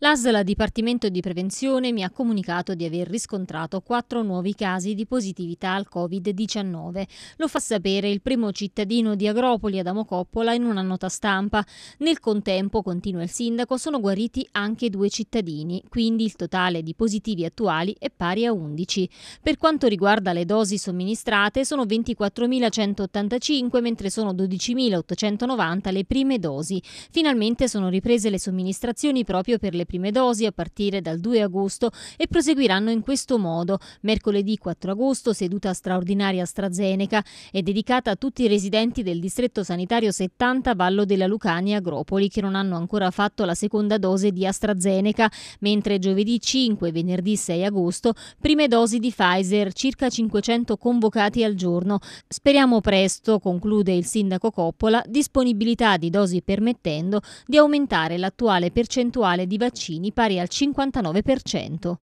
L'ASLA Dipartimento di Prevenzione mi ha comunicato di aver riscontrato quattro nuovi casi di positività al Covid-19. Lo fa sapere il primo cittadino di Agropoli Adamo Coppola in una nota stampa. Nel contempo, continua il sindaco, sono guariti anche due cittadini, quindi il totale di positivi attuali è pari a 11. Per quanto riguarda le dosi somministrate, sono 24.185 mentre sono 12.890 le prime dosi. Finalmente sono riprese le somministrazioni proprio per le prime dosi a partire dal 2 agosto e proseguiranno in questo modo. Mercoledì 4 agosto, seduta straordinaria AstraZeneca è dedicata a tutti i residenti del distretto sanitario 70 Vallo della Lucania Agropoli che non hanno ancora fatto la seconda dose di AstraZeneca, mentre giovedì 5 e venerdì 6 agosto prime dosi di Pfizer, circa 500 convocati al giorno. Speriamo presto, conclude il sindaco Coppola, disponibilità di dosi permettendo di aumentare l'attuale percentuale di vaccinazione vaccini, pari al 59%.